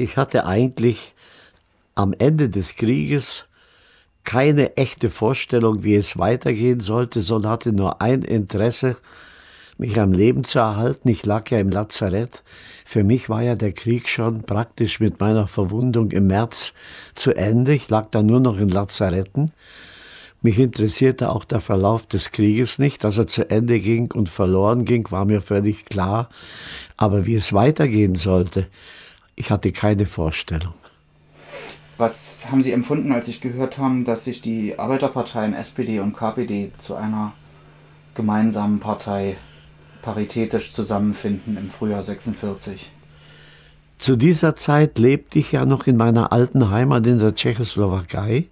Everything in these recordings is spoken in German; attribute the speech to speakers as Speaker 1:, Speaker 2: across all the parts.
Speaker 1: Ich hatte eigentlich am Ende des Krieges keine echte Vorstellung, wie es weitergehen sollte, sondern hatte nur ein Interesse, mich am Leben zu erhalten. Ich lag ja im Lazarett. Für mich war ja der Krieg schon praktisch mit meiner Verwundung im März zu Ende. Ich lag da nur noch in Lazaretten. Mich interessierte auch der Verlauf des Krieges nicht. Dass er zu Ende ging und verloren ging, war mir völlig klar. Aber wie es weitergehen sollte, ich hatte keine Vorstellung.
Speaker 2: Was haben Sie empfunden, als Sie gehört haben, dass sich die Arbeiterparteien SPD und KPD zu einer gemeinsamen Partei paritätisch zusammenfinden im Frühjahr 46?
Speaker 1: Zu dieser Zeit lebte ich ja noch in meiner alten Heimat in der Tschechoslowakei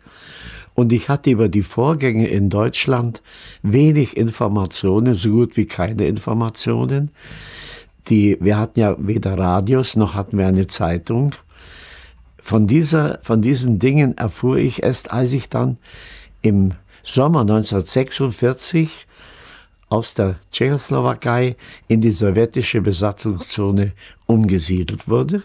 Speaker 1: und ich hatte über die Vorgänge in Deutschland wenig Informationen, so gut wie keine Informationen die, wir hatten ja weder Radios noch hatten wir eine Zeitung. Von, dieser, von diesen Dingen erfuhr ich erst, als ich dann im Sommer 1946 aus der Tschechoslowakei in die sowjetische Besatzungszone umgesiedelt wurde.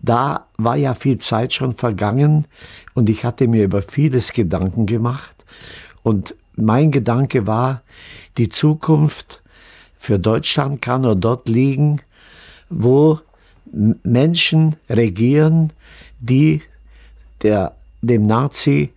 Speaker 1: Da war ja viel Zeit schon vergangen und ich hatte mir über vieles Gedanken gemacht. Und mein Gedanke war, die Zukunft für Deutschland kann nur dort liegen, wo Menschen regieren, die der, dem Nazi,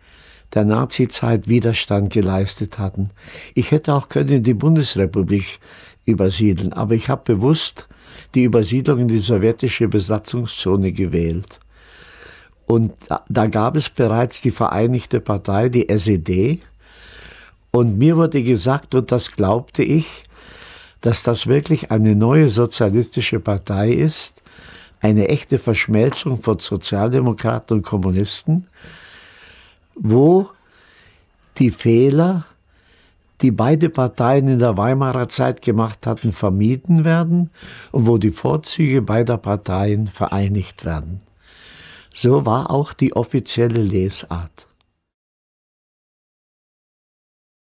Speaker 1: der Nazizeit Widerstand geleistet hatten. Ich hätte auch können in die Bundesrepublik übersiedeln, aber ich habe bewusst die Übersiedlung in die sowjetische Besatzungszone gewählt. Und da, da gab es bereits die Vereinigte Partei, die SED. Und mir wurde gesagt, und das glaubte ich, dass das wirklich eine neue sozialistische Partei ist, eine echte Verschmelzung von Sozialdemokraten und Kommunisten, wo die Fehler, die beide Parteien in der Weimarer Zeit gemacht hatten, vermieden werden und wo die Vorzüge beider Parteien vereinigt werden. So war auch die offizielle Lesart.